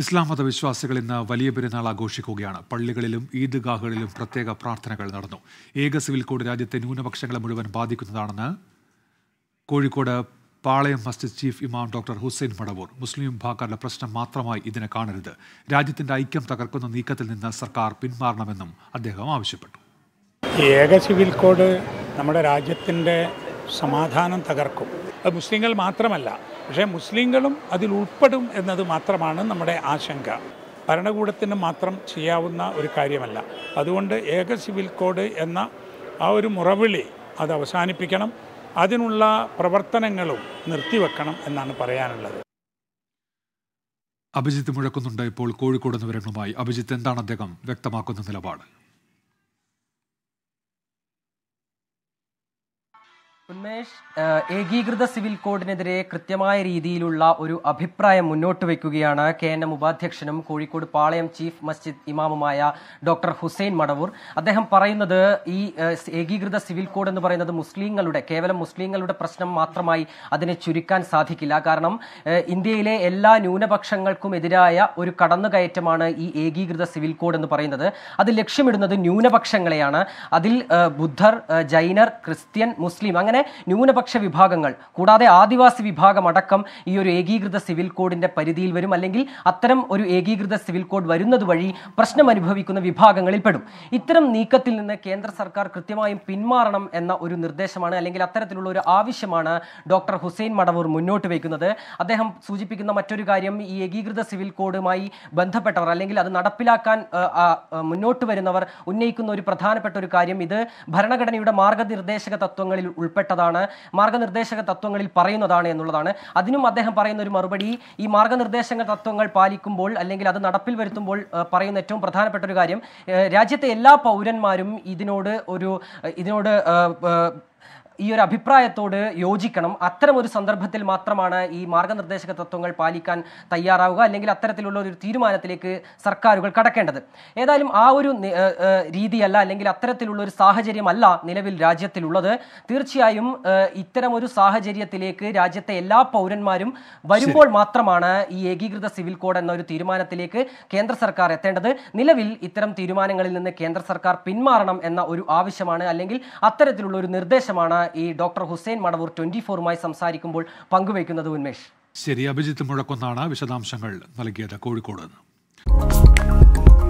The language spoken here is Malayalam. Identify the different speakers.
Speaker 1: ഇസ്ലാം മത വിശ്വാസികൾ ഇന്ന് വലിയ പെരുന്നാൾ ആഘോഷിക്കുകയാണ് പള്ളികളിലും ഈദ്ഗാഹുകളിലും പ്രത്യേക പ്രാർത്ഥനകൾ നടന്നു ഏക സിവിൽ കോഡ് രാജ്യത്തെ ന്യൂനപക്ഷങ്ങളെ മുഴുവൻ ബാധിക്കുന്നതാണെന്ന് കോഴിക്കോട് പാളയം മസ്ജിദ് ചീഫ് ഇമാം ഡോക്ടർ ഹുസൈൻ മടവൂർ മുസ്ലിം വിഭാഗക്കാരുടെ പ്രശ്നം മാത്രമായി ഇതിനെ കാണരുത് രാജ്യത്തിന്റെ ഐക്യം തകർക്കുന്ന നീക്കത്തിൽ നിന്ന് സർക്കാർ പിന്മാറണമെന്നും അദ്ദേഹം
Speaker 2: ആവശ്യപ്പെട്ടു ഏക സിവിൽ കോഡ് നമ്മുടെ രാജ്യത്തിൻ്റെ സമാധാനം തകർക്കും അത് മുസ്ലിങ്ങൾ മാത്രമല്ല പക്ഷേ മുസ്ലിങ്ങളും അതിൽ ഉൾപ്പെടും എന്നത് മാത്രമാണ് നമ്മുടെ ആശങ്ക ഭരണകൂടത്തിന് മാത്രം ചെയ്യാവുന്ന ഒരു കാര്യമല്ല അതുകൊണ്ട് ഏക സിവിൽ കോഡ് എന്ന ആ ഒരു മുറവിളി അത് അവസാനിപ്പിക്കണം അതിനുള്ള പ്രവർത്തനങ്ങളും നിർത്തിവെക്കണം എന്നാണ് പറയാനുള്ളത്
Speaker 1: അഭിജിത്ത് മുഴക്കുന്നുണ്ട് ഇപ്പോൾ കോഴിക്കോട് നിവരങ്ങളുമായി അഭിജിത്ത് എന്താണ് അദ്ദേഹം വ്യക്തമാക്കുന്ന നിലപാട്
Speaker 3: ഉന്മേഷ് ഏകീകൃത സിവിൽ കോഡിനെതിരെ കൃത്യമായ രീതിയിലുള്ള ഒരു അഭിപ്രായം മുന്നോട്ട് വയ്ക്കുകയാണ് കെ എൻ എം ഉപാധ്യക്ഷനും കോഴിക്കോട് പാളയം ചീഫ് മസ്ജിദ് ഇമാമുമായ ഡോക്ടർ ഹുസൈൻ മടവൂർ അദ്ദേഹം പറയുന്നത് ഈ ഏകീകൃത സിവിൽ കോഡ് എന്ന് പറയുന്നത് മുസ്ലിങ്ങളുടെ കേവലം മുസ്ലിങ്ങളുടെ പ്രശ്നം മാത്രമായി അതിനെ ചുരുക്കാൻ സാധിക്കില്ല കാരണം ഇന്ത്യയിലെ എല്ലാ ന്യൂനപക്ഷങ്ങൾക്കും എതിരായ ഒരു കടന്നുകയറ്റമാണ് ഈ ഏകീകൃത സിവിൽ കോഡ് എന്ന് പറയുന്നത് അത് ലക്ഷ്യമിടുന്നത് ന്യൂനപക്ഷങ്ങളെയാണ് അതിൽ ബുദ്ധർ ജൈനർ ക്രിസ്ത്യൻ മുസ്ലിം അങ്ങനെ അങ്ങനെ ന്യൂനപക്ഷ വിഭാഗങ്ങൾ കൂടാതെ ആദിവാസി വിഭാഗം അടക്കം ഈ ഒരു ഏകീകൃത സിവിൽ കോഡിന്റെ പരിധിയിൽ വരും അല്ലെങ്കിൽ അത്തരം ഒരു ഏകീകൃത സിവിൽ കോഡ് വരുന്നത് വഴി പ്രശ്നം അനുഭവിക്കുന്ന വിഭാഗങ്ങളിൽ പെടും ഇത്തരം നീക്കത്തിൽ നിന്ന് കേന്ദ്ര സർക്കാർ കൃത്യമായും പിന്മാറണം എന്ന ഒരു നിർദ്ദേശമാണ് അല്ലെങ്കിൽ അത്തരത്തിലുള്ള ഒരു ആവശ്യമാണ് ഡോക്ടർ ഹുസൈൻ മടവൂർ മുന്നോട്ട് വയ്ക്കുന്നത് അദ്ദേഹം സൂചിപ്പിക്കുന്ന മറ്റൊരു കാര്യം ഈ ഏകീകൃത സിവിൽ കോഡുമായി ബന്ധപ്പെട്ടവർ അല്ലെങ്കിൽ അത് നടപ്പിലാക്കാൻ മുന്നോട്ട് വരുന്നവർ ഉന്നയിക്കുന്ന ഒരു പ്രധാനപ്പെട്ട ഒരു കാര്യം ഇത് ഭരണഘടനയുടെ മാർഗനിർദ്ദേശക തത്വങ്ങളിൽ ഉൾപ്പെടെ ബന്ധപ്പെട്ടതാണ് മാർഗനിർദ്ദേശക തത്വങ്ങളിൽ പറയുന്നതാണ് എന്നുള്ളതാണ് അതിനും അദ്ദേഹം പറയുന്ന ഒരു മറുപടി ഈ മാർഗനിർദ്ദേശക തത്വങ്ങൾ പാലിക്കുമ്പോൾ അല്ലെങ്കിൽ അത് നടപ്പിൽ വരുത്തുമ്പോൾ പറയുന്ന ഏറ്റവും പ്രധാനപ്പെട്ട ഒരു കാര്യം രാജ്യത്തെ എല്ലാ പൗരന്മാരും ഇതിനോട് ഒരു ഇതിനോട് ഈ ഒരു അഭിപ്രായത്തോട് യോജിക്കണം അത്തരം ഒരു സന്ദർഭത്തിൽ മാത്രമാണ് ഈ മാർഗനിർദ്ദേശക തത്വങ്ങൾ പാലിക്കാൻ തയ്യാറാവുക അല്ലെങ്കിൽ അത്തരത്തിലുള്ള ഒരു തീരുമാനത്തിലേക്ക് സർക്കാരുകൾ കടക്കേണ്ടത് ഏതായാലും ആ ഒരു രീതിയല്ല അല്ലെങ്കിൽ അത്തരത്തിലുള്ള ഒരു സാഹചര്യമല്ല നിലവിൽ രാജ്യത്തിലുള്ളത് തീർച്ചയായും ഇത്തരം ഒരു സാഹചര്യത്തിലേക്ക് രാജ്യത്തെ എല്ലാ പൗരന്മാരും വരുമ്പോൾ മാത്രമാണ് ഈ ഏകീകൃത സിവിൽ കോഡ് എന്ന ഒരു തീരുമാനത്തിലേക്ക് കേന്ദ്ര സർക്കാർ എത്തേണ്ടത് നിലവിൽ ഇത്തരം തീരുമാനങ്ങളിൽ നിന്ന് കേന്ദ്ര സർക്കാർ പിന്മാറണം എന്ന ഒരു ആവശ്യമാണ് അല്ലെങ്കിൽ അത്തരത്തിലുള്ള ഒരു നിർദ്ദേശമാണ് ഈ ഡോക്ടർ ഹുസൈൻ മടവൂർ ട്വന്റി ഫോറുമായി സംസാരിക്കുമ്പോൾ പങ്കുവയ്ക്കുന്നത് ഉന്മേഷ്
Speaker 1: ശരി അഭിജിത്ത് മുഴക്കൊന്നാണ് വിശദാംശങ്ങൾ നൽകിയത് കോഴിക്കോട് നിന്ന്